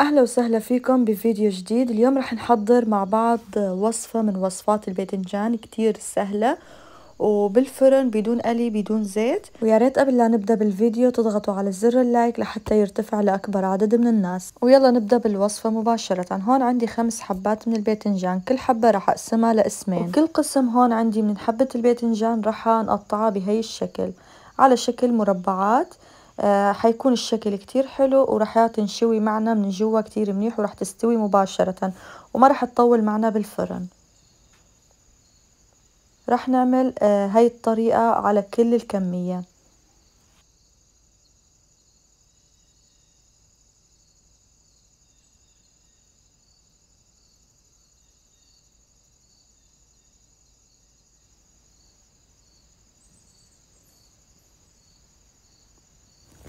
اهلا وسهلا فيكم بفيديو جديد اليوم رح نحضر مع بعض وصفة من وصفات الباذنجان كتير سهلة وبالفرن بدون قلي بدون زيت ويا ريت قبل لا نبدا بالفيديو تضغطوا على زر اللايك لحتى يرتفع لاكبر عدد من الناس ويلا نبدا بالوصفه مباشره هون عندي خمس حبات من الباذنجان كل حبه رح اقسمها لقسمين وكل قسم هون عندي من حبه الباذنجان رح نقطعها بهي الشكل على شكل مربعات آه، حيكون الشكل كتير حلو وراح تنشوي معنا من جوا كتير منيح وراح تستوي مباشرة وما راح تطول معنا بالفرن راح نعمل آه، هاي الطريقة على كل الكمية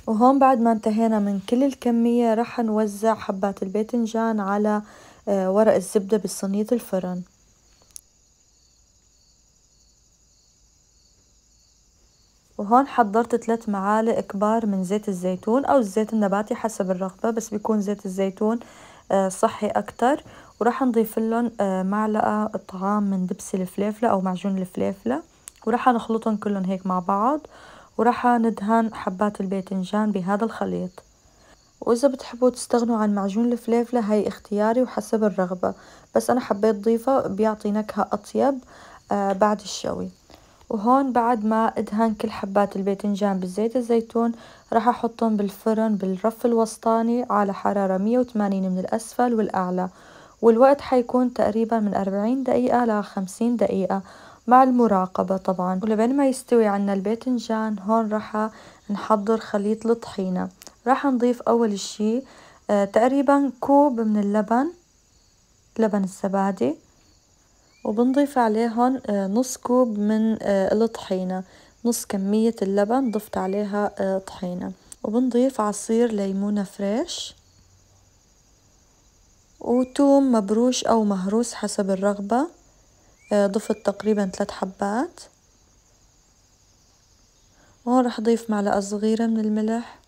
وهون بعد ما انتهينا من كل الكمية رح نوزع حبات الباذنجان على آه، ورق الزبدة بصينية الفرن وهون حضرت ثلاث معالق كبار من زيت الزيتون أو الزيت النباتي حسب الرغبة بس بيكون زيت الزيتون آه، صحي أكتر وراح نضيف لهم آه، معلقة طعام من دبس الفليفلة أو معجون الفليفلة وراح نخلطهم كلهم هيك مع بعض وراح ندهن حبات الباذنجان بهذا الخليط وإذا بتحبوا تستغنوا عن معجون الفليفلة هاي اختياري وحسب الرغبة بس أنا حبيت ضيفه بيعطي نكهة أطيب آه بعد الشوي وهون بعد ما ادهن كل حبات الباذنجان بزيت الزيتون راح احطهم بالفرن بالرف الوسطاني على حرارة 180 من الاسفل والاعلى والوقت حيكون تقريبا من 40 دقيقة ل 50 دقيقة مع المراقبة طبعا ولبين ما يستوي عنا الباذنجان هون راح نحضر خليط الطحينة راح نضيف أول شي آه، تقريبا كوب من اللبن لبن الزبادي وبنضيف عليه هون آه، نص كوب من آه، الطحينة نص كمية اللبن ضفت عليها طحينة وبنضيف عصير ليمونة فريش وتوم مبروش أو مهروس حسب الرغبة آه، ضفت تقريبا ثلاث حبات وهون رح أضيف معلقة صغيرة من الملح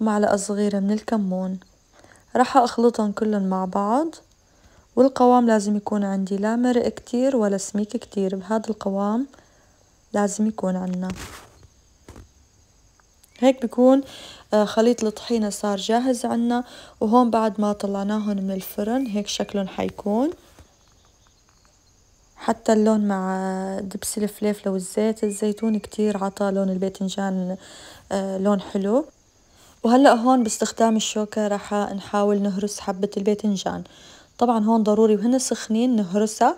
ومعلقة صغيرة من الكمون رح أخلطهم كلهم مع بعض والقوام لازم يكون عندي لا مرق كتير ولا سميك كتير بهذا القوام لازم يكون عنا هيك بيكون آه، خليط الطحينة صار جاهز عنا وهون بعد ما طلعناهم من الفرن هيك شكلهم حيكون حتى اللون مع دبس الفليفله والزيت الزيتون كتير عطى لون الباذنجان آه، لون حلو وهلا هون باستخدام الشوكه راح نحاول نهرس حبه الباذنجان طبعا هون ضروري وهن سخنين نهرسها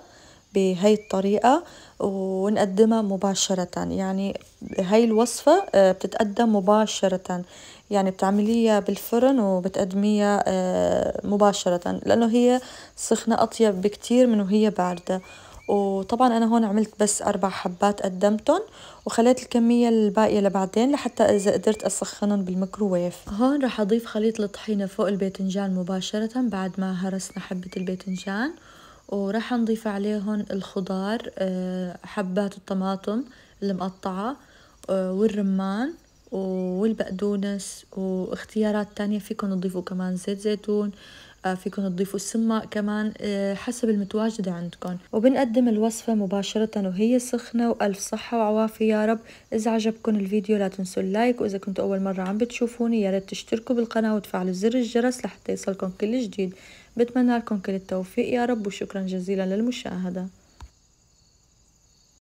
بهي الطريقة ونقدمها مباشرة يعني هاي الوصفة آه، بتتقدم مباشرة يعني بتعمليها بالفرن وبتقدميها آه، مباشرة لأنه هي سخنة أطيب بكتير من وهي باردة وطبعا انا هون عملت بس اربع حبات قدمتهم وخليت الكمية الباقية لبعدين لحتى اذا قدرت اسخنهم بالميكروويف هون رح اضيف خليط الطحينة فوق الباذنجان مباشرة بعد ما هرسنا حبة الباذنجان وراح نضيف عليهم الخضار آه، حبات الطماطم المقطعة آه، والرمان والبقدونس واختيارات تانية فيكم تضيفوا كمان زيت زيتون آه، فيكم تضيفوا السمة كمان آه، حسب المتواجدة عندكم وبنقدم الوصفة مباشرة وهي سخنة وألف صحة وعوافي يا رب إذا عجبكم الفيديو لا تنسوا اللايك وإذا كنتوا أول مرة عم بتشوفوني يا ريت تشتركوا بالقناة وتفعلوا زر الجرس لحتى يصلكم كل جديد بتمنى لكم كل التوفيق يا رب وشكرا جزيلا للمشاهدة